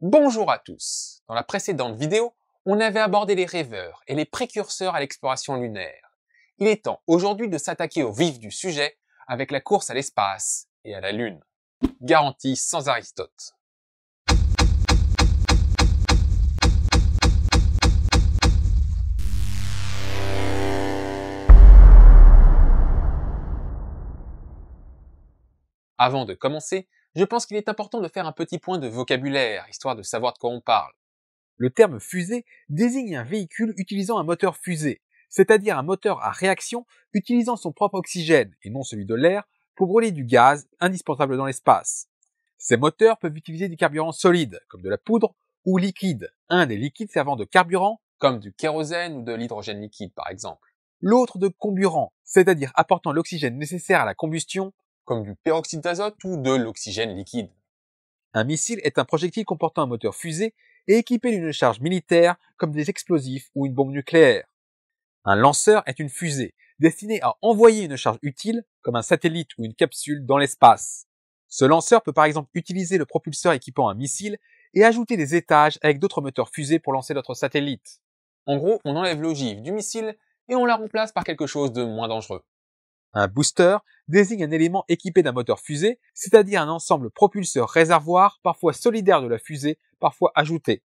Bonjour à tous Dans la précédente vidéo, on avait abordé les rêveurs et les précurseurs à l'exploration lunaire. Il est temps aujourd'hui de s'attaquer au vif du sujet avec la course à l'espace et à la Lune. Garantie sans Aristote. Avant de commencer, je pense qu'il est important de faire un petit point de vocabulaire, histoire de savoir de quoi on parle. Le terme fusée désigne un véhicule utilisant un moteur fusée, c'est-à-dire un moteur à réaction utilisant son propre oxygène, et non celui de l'air, pour brûler du gaz indispensable dans l'espace. Ces moteurs peuvent utiliser du carburant solide, comme de la poudre, ou liquide, un des liquides servant de carburant, comme du kérosène ou de l'hydrogène liquide par exemple. L'autre de comburant, c'est-à-dire apportant l'oxygène nécessaire à la combustion, comme du peroxyde d'azote ou de l'oxygène liquide. Un missile est un projectile comportant un moteur fusée et équipé d'une charge militaire comme des explosifs ou une bombe nucléaire. Un lanceur est une fusée destinée à envoyer une charge utile comme un satellite ou une capsule dans l'espace. Ce lanceur peut par exemple utiliser le propulseur équipant un missile et ajouter des étages avec d'autres moteurs fusées pour lancer d'autres satellites. En gros, on enlève l'ogive du missile et on la remplace par quelque chose de moins dangereux. Un booster désigne un élément équipé d'un moteur fusée, c'est-à-dire un ensemble propulseur-réservoir, parfois solidaire de la fusée, parfois ajouté.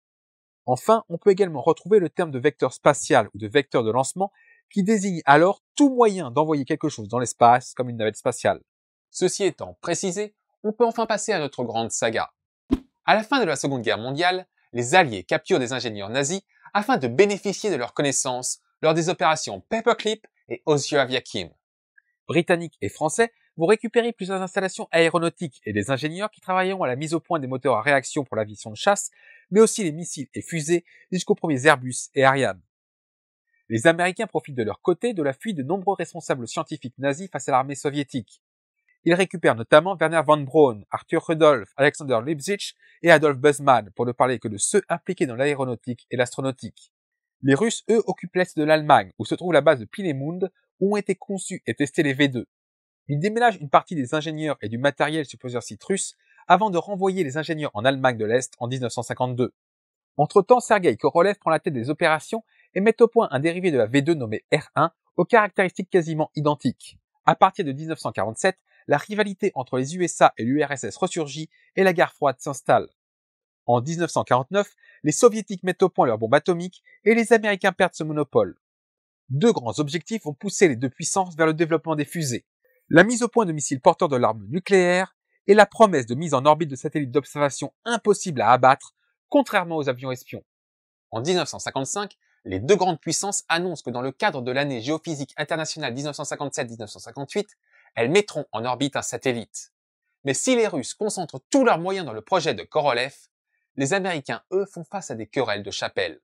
Enfin, on peut également retrouver le terme de vecteur spatial ou de vecteur de lancement, qui désigne alors tout moyen d'envoyer quelque chose dans l'espace, comme une navette spatiale. Ceci étant précisé, on peut enfin passer à notre grande saga. À la fin de la Seconde Guerre mondiale, les Alliés capturent des ingénieurs nazis afin de bénéficier de leurs connaissances lors des opérations Paperclip et Osio Aviakim britanniques et français vont récupérer plusieurs installations aéronautiques et des ingénieurs qui travailleront à la mise au point des moteurs à réaction pour la vision de chasse, mais aussi les missiles et fusées jusqu'aux premiers Airbus et Ariane. Les Américains profitent de leur côté de la fuite de nombreux responsables scientifiques nazis face à l'armée soviétique. Ils récupèrent notamment Werner von Braun, Arthur Rudolph, Alexander Leipzig et Adolf Buzmann pour ne parler que de ceux impliqués dans l'aéronautique et l'astronautique. Les Russes, eux, occupent l'est de l'Allemagne, où se trouve la base de Pilemund, ont été conçus et testés les V2. Ils déménagent une partie des ingénieurs et du matériel sur plusieurs sites russes avant de renvoyer les ingénieurs en Allemagne de l'Est en 1952. Entre-temps, Sergei Korolev prend la tête des opérations et met au point un dérivé de la V2 nommé R1 aux caractéristiques quasiment identiques. À partir de 1947, la rivalité entre les USA et l'URSS ressurgit et la guerre froide s'installe. En 1949, les soviétiques mettent au point leur bombe atomique et les américains perdent ce monopole. Deux grands objectifs ont poussé les deux puissances vers le développement des fusées. La mise au point de missiles porteurs de l'arme nucléaire et la promesse de mise en orbite de satellites d'observation impossibles à abattre, contrairement aux avions espions. En 1955, les deux grandes puissances annoncent que dans le cadre de l'année géophysique internationale 1957-1958, elles mettront en orbite un satellite. Mais si les Russes concentrent tous leurs moyens dans le projet de Korolev, les Américains, eux, font face à des querelles de chapelle.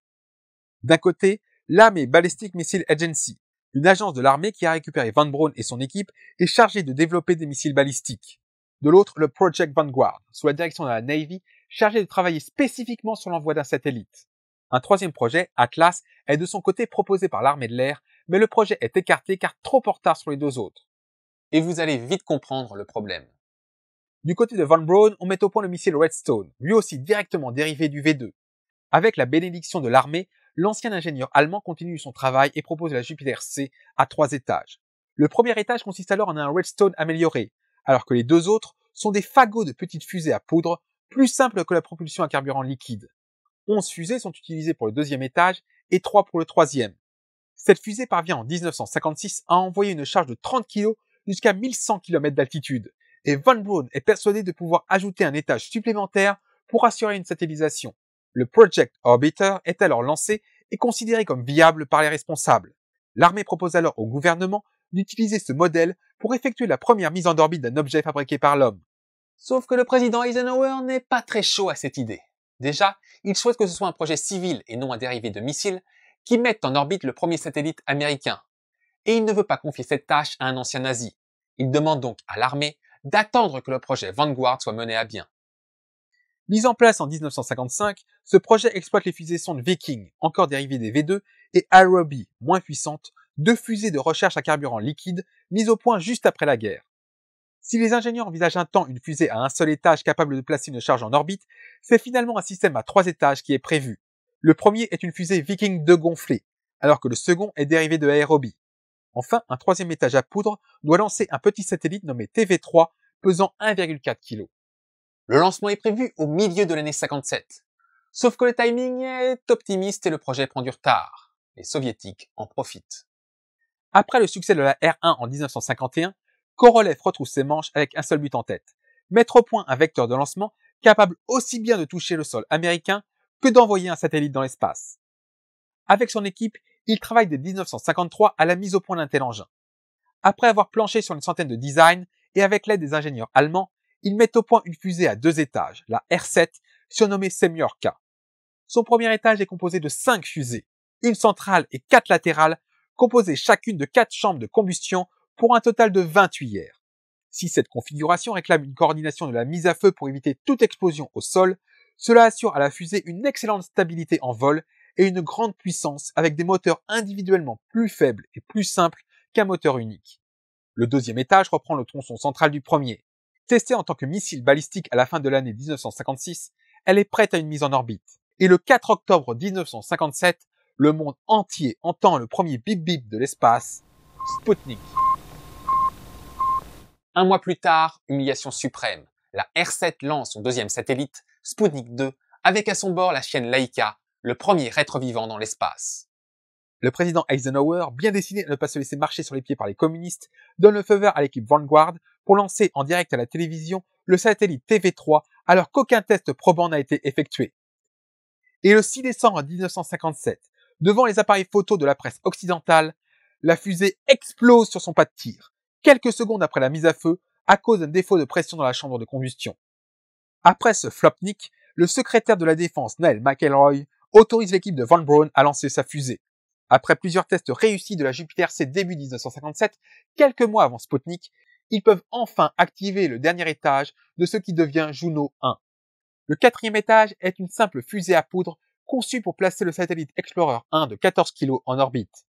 D'un côté, L'armée Ballistic Missile Agency, une agence de l'armée qui a récupéré Van Braun et son équipe est chargée de développer des missiles balistiques. De l'autre, le Project Vanguard, sous la direction de la Navy, chargé de travailler spécifiquement sur l'envoi d'un satellite. Un troisième projet, Atlas, est de son côté proposé par l'armée de l'air, mais le projet est écarté car trop en retard sur les deux autres. Et vous allez vite comprendre le problème. Du côté de Van Braun, on met au point le missile Redstone, lui aussi directement dérivé du V2. Avec la bénédiction de l'armée, l'ancien ingénieur allemand continue son travail et propose la Jupiter C à trois étages. Le premier étage consiste alors en un redstone amélioré, alors que les deux autres sont des fagots de petites fusées à poudre, plus simples que la propulsion à carburant liquide. Onze fusées sont utilisées pour le deuxième étage et trois pour le troisième. Cette fusée parvient en 1956 à envoyer une charge de 30 kg jusqu'à 1100 km d'altitude, et Von Braun est persuadé de pouvoir ajouter un étage supplémentaire pour assurer une satellisation. Le Project Orbiter est alors lancé et considéré comme viable par les responsables. L'armée propose alors au gouvernement d'utiliser ce modèle pour effectuer la première mise en orbite d'un objet fabriqué par l'homme. Sauf que le président Eisenhower n'est pas très chaud à cette idée. Déjà, il souhaite que ce soit un projet civil et non un dérivé de missiles qui mette en orbite le premier satellite américain. Et il ne veut pas confier cette tâche à un ancien nazi. Il demande donc à l'armée d'attendre que le projet Vanguard soit mené à bien. Mise en place en 1955, ce projet exploite les fusées sondes Viking, encore dérivées des V2, et Aerobee, moins puissantes, deux fusées de recherche à carburant liquide mises au point juste après la guerre. Si les ingénieurs envisagent un temps une fusée à un seul étage capable de placer une charge en orbite, c'est finalement un système à trois étages qui est prévu. Le premier est une fusée Viking 2 gonflée, alors que le second est dérivé de Aerobee. Enfin, un troisième étage à poudre doit lancer un petit satellite nommé TV3 pesant 1,4 kg. Le lancement est prévu au milieu de l'année 57. Sauf que le timing est optimiste et le projet prend du retard. Les soviétiques en profitent. Après le succès de la R1 en 1951, Korolev retrouve ses manches avec un seul but en tête. Mettre au point un vecteur de lancement capable aussi bien de toucher le sol américain que d'envoyer un satellite dans l'espace. Avec son équipe, il travaille dès 1953 à la mise au point d'un tel engin. Après avoir planché sur une centaine de designs et avec l'aide des ingénieurs allemands, il met au point une fusée à deux étages, la R7, surnommée Semiorka. Son premier étage est composé de cinq fusées, une centrale et quatre latérales, composées chacune de quatre chambres de combustion pour un total de 20 tuyères. Si cette configuration réclame une coordination de la mise à feu pour éviter toute explosion au sol, cela assure à la fusée une excellente stabilité en vol et une grande puissance avec des moteurs individuellement plus faibles et plus simples qu'un moteur unique. Le deuxième étage reprend le tronçon central du premier, Testée en tant que missile balistique à la fin de l'année 1956, elle est prête à une mise en orbite. Et le 4 octobre 1957, le monde entier entend le premier bip bip de l'espace, Sputnik. Un mois plus tard, humiliation suprême. La R7 lance son deuxième satellite, Sputnik 2, avec à son bord la chienne Laika, le premier être vivant dans l'espace. Le président Eisenhower, bien décidé à ne pas se laisser marcher sur les pieds par les communistes, donne le feu vert à l'équipe Vanguard pour lancer en direct à la télévision le satellite TV3 alors qu'aucun test probant n'a été effectué. Et le 6 décembre 1957, devant les appareils photos de la presse occidentale, la fusée explose sur son pas de tir, quelques secondes après la mise à feu, à cause d'un défaut de pression dans la chambre de combustion. Après ce flopnik, le secrétaire de la défense Neil McElroy autorise l'équipe de Von Braun à lancer sa fusée. Après plusieurs tests réussis de la Jupiter C début 1957, quelques mois avant Sputnik, ils peuvent enfin activer le dernier étage de ce qui devient Juno 1. Le quatrième étage est une simple fusée à poudre conçue pour placer le satellite Explorer 1 de 14 kg en orbite.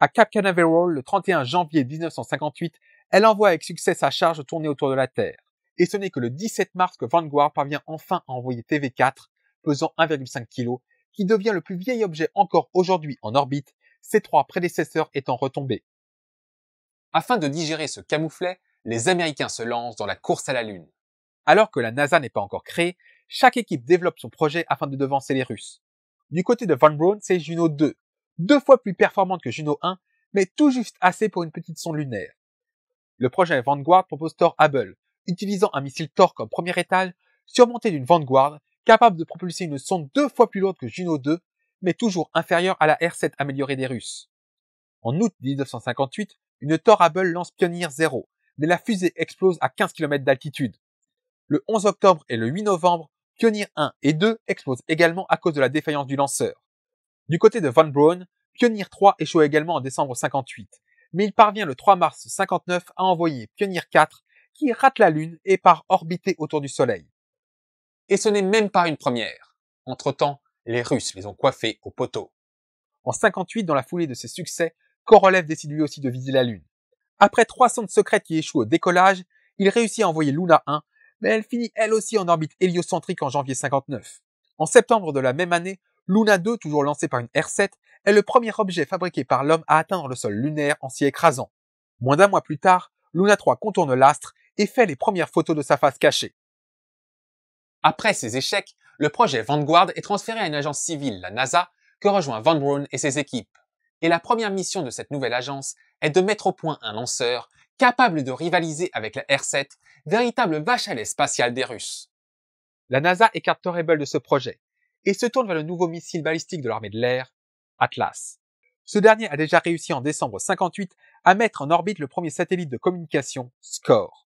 À Cap Canaveral, le 31 janvier 1958, elle envoie avec succès sa charge tournée autour de la Terre. Et ce n'est que le 17 mars que Vanguard parvient enfin à envoyer TV4, pesant 1,5 kg, qui devient le plus vieil objet encore aujourd'hui en orbite, ses trois prédécesseurs étant retombés. Afin de digérer ce camouflet, les Américains se lancent dans la course à la Lune. Alors que la NASA n'est pas encore créée, chaque équipe développe son projet afin de devancer les Russes. Du côté de Van Braun, c'est Juno 2, deux fois plus performante que Juno 1, mais tout juste assez pour une petite sonde lunaire. Le projet Vanguard propose Thor Hubble, utilisant un missile Thor comme premier étage, surmonté d'une Vanguard capable de propulser une sonde deux fois plus lourde que Juno 2, mais toujours inférieure à la R7 améliorée des Russes. En août 1958, une Thor Hubble lance Pioneer 0, mais la fusée explose à 15 km d'altitude. Le 11 octobre et le 8 novembre, Pioneer 1 et 2 explosent également à cause de la défaillance du lanceur. Du côté de Von Braun, Pioneer 3 échoue également en décembre 58, mais il parvient le 3 mars 59 à envoyer Pioneer 4 qui rate la Lune et part orbiter autour du Soleil. Et ce n'est même pas une première. Entre-temps, les Russes les ont coiffés au poteau. En 58, dans la foulée de ses succès, Korolev décide lui aussi de viser la Lune. Après trois sondes secrètes qui échouent au décollage, il réussit à envoyer Luna 1, mais elle finit elle aussi en orbite héliocentrique en janvier 59. En septembre de la même année, Luna 2, toujours lancée par une R7, est le premier objet fabriqué par l'homme à atteindre le sol lunaire en s'y écrasant. Moins d'un mois plus tard, Luna 3 contourne l'astre et fait les premières photos de sa face cachée. Après ces échecs, le projet Vanguard est transféré à une agence civile, la NASA, que rejoint Van Braun et ses équipes. Et la première mission de cette nouvelle agence est de mettre au point un lanceur capable de rivaliser avec la R7, véritable vache à lait spatiale des Russes. La NASA écarte Rebel de ce projet et se tourne vers le nouveau missile balistique de l'armée de l'air, Atlas. Ce dernier a déjà réussi en décembre 58 à mettre en orbite le premier satellite de communication, SCORE.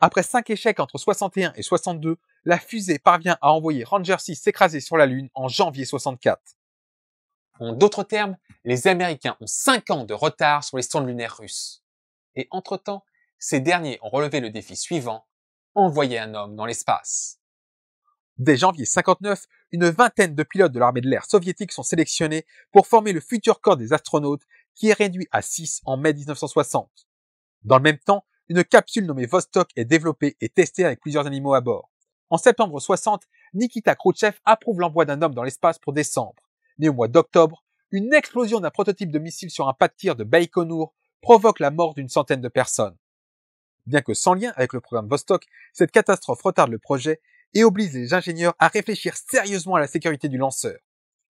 Après cinq échecs entre 61 et 62, la fusée parvient à envoyer Ranger 6 s'écraser sur la Lune en janvier 64. En d'autres termes, les Américains ont 5 ans de retard sur les sondes lunaires russes. Et entre-temps, ces derniers ont relevé le défi suivant, envoyer un homme dans l'espace. Dès janvier 59, une vingtaine de pilotes de l'armée de l'air soviétique sont sélectionnés pour former le futur corps des astronautes qui est réduit à 6 en mai 1960. Dans le même temps, une capsule nommée Vostok est développée et testée avec plusieurs animaux à bord. En septembre 60, Nikita Khrouchtchev approuve l'envoi d'un homme dans l'espace pour décembre né au mois d'octobre, une explosion d'un prototype de missile sur un pas de tir de Baïkonour provoque la mort d'une centaine de personnes. Bien que sans lien avec le programme Vostok, cette catastrophe retarde le projet et oblige les ingénieurs à réfléchir sérieusement à la sécurité du lanceur.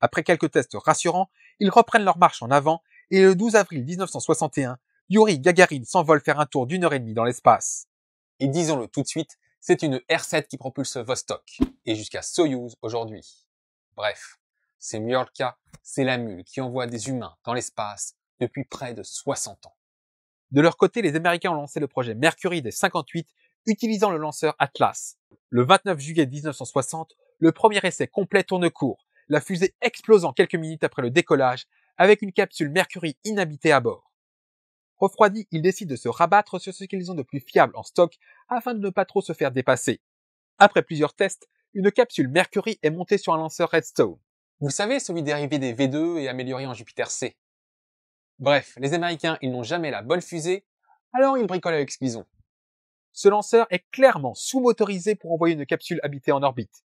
Après quelques tests rassurants, ils reprennent leur marche en avant et le 12 avril 1961, Yuri Gagarin s'envole faire un tour d'une heure et demie dans l'espace. Et disons-le tout de suite, c'est une R7 qui propulse Vostok, et jusqu'à Soyuz aujourd'hui. Bref, c'est cas, c'est la mule qui envoie des humains dans l'espace depuis près de 60 ans. De leur côté, les Américains ont lancé le projet Mercury des 58 utilisant le lanceur Atlas. Le 29 juillet 1960, le premier essai complet tourne court, la fusée explosant quelques minutes après le décollage avec une capsule Mercury inhabitée à bord. Refroidis, ils décident de se rabattre sur ce qu'ils ont de plus fiable en stock afin de ne pas trop se faire dépasser. Après plusieurs tests, une capsule Mercury est montée sur un lanceur Redstone. Vous savez, celui dérivé des V2 et amélioré en Jupiter C. Bref, les Américains, ils n'ont jamais la bonne fusée, alors ils bricolent avec ce Ce lanceur est clairement sous-motorisé pour envoyer une capsule habitée en orbite.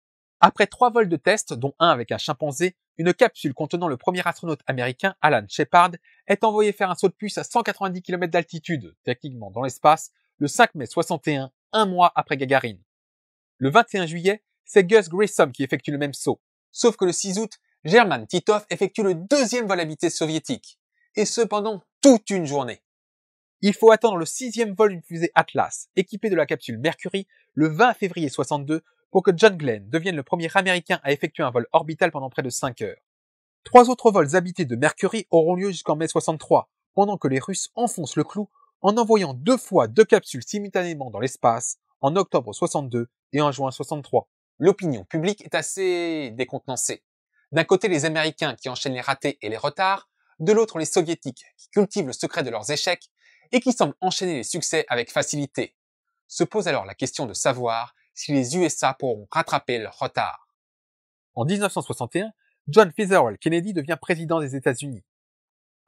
Après trois vols de test, dont un avec un chimpanzé, une capsule contenant le premier astronaute américain, Alan Shepard, est envoyée faire un saut de puce à 190 km d'altitude, techniquement dans l'espace, le 5 mai 61, un mois après Gagarine. Le 21 juillet, c'est Gus Grissom qui effectue le même saut. Sauf que le 6 août, German Titov effectue le deuxième vol habité soviétique, et cependant, toute une journée. Il faut attendre le sixième vol d'une fusée Atlas, équipée de la capsule Mercury, le 20 février 62, pour que John Glenn devienne le premier Américain à effectuer un vol orbital pendant près de cinq heures. Trois autres vols habités de Mercury auront lieu jusqu'en mai 63, pendant que les Russes enfoncent le clou en envoyant deux fois deux capsules simultanément dans l'espace, en octobre 62 et en juin 63 l'opinion publique est assez décontenancée. D'un côté, les Américains qui enchaînent les ratés et les retards, de l'autre, les Soviétiques qui cultivent le secret de leurs échecs et qui semblent enchaîner les succès avec facilité. Se pose alors la question de savoir si les USA pourront rattraper leur retard. En 1961, John Fitzgerald Kennedy devient président des États-Unis.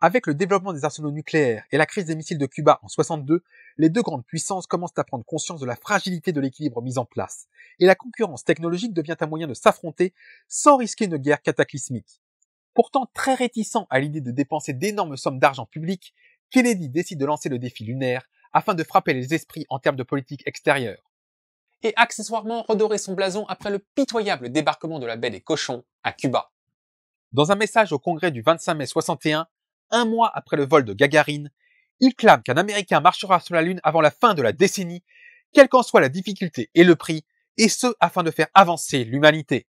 Avec le développement des arsenaux nucléaires et la crise des missiles de Cuba en 62, les deux grandes puissances commencent à prendre conscience de la fragilité de l'équilibre mis en place, et la concurrence technologique devient un moyen de s'affronter sans risquer une guerre cataclysmique. Pourtant très réticent à l'idée de dépenser d'énormes sommes d'argent public, Kennedy décide de lancer le défi lunaire afin de frapper les esprits en termes de politique extérieure. Et accessoirement redorer son blason après le pitoyable débarquement de la baie des cochons à Cuba. Dans un message au Congrès du 25 mai 61, un mois après le vol de Gagarine, il clame qu'un Américain marchera sur la Lune avant la fin de la décennie, quelle qu'en soit la difficulté et le prix, et ce afin de faire avancer l'humanité.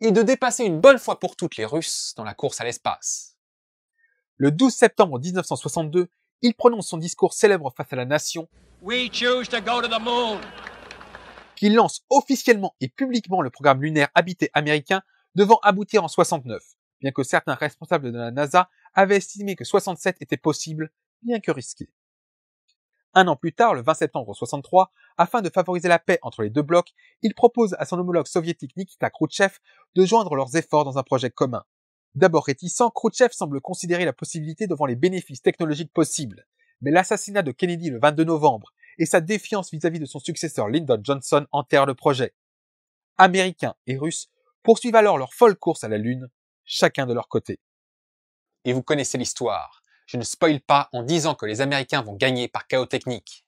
Et de dépasser une bonne fois pour toutes les Russes dans la course à l'espace. Le 12 septembre 1962, il prononce son discours célèbre face à la nation We qui lance officiellement et publiquement le programme lunaire habité américain devant aboutir en 69, bien que certains responsables de la NASA avait estimé que 67 était possible, bien que risqué. Un an plus tard, le 20 septembre 63, afin de favoriser la paix entre les deux blocs, il propose à son homologue soviétique Nikita Khrouchtchev de joindre leurs efforts dans un projet commun. D'abord réticent, Khrouchtchev semble considérer la possibilité devant les bénéfices technologiques possibles. Mais l'assassinat de Kennedy le 22 novembre et sa défiance vis-à-vis de son successeur Lyndon Johnson enterrent le projet. Américains et Russes poursuivent alors leur folle course à la Lune, chacun de leur côté. Et vous connaissez l'histoire. Je ne spoile pas en disant que les Américains vont gagner par chaos technique.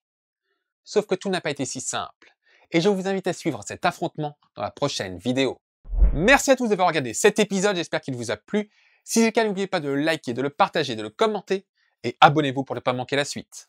Sauf que tout n'a pas été si simple. Et je vous invite à suivre cet affrontement dans la prochaine vidéo. Merci à tous d'avoir regardé cet épisode, j'espère qu'il vous a plu. Si c'est le cas, n'oubliez pas de le liker, de le partager, de le commenter. Et abonnez-vous pour ne pas manquer la suite.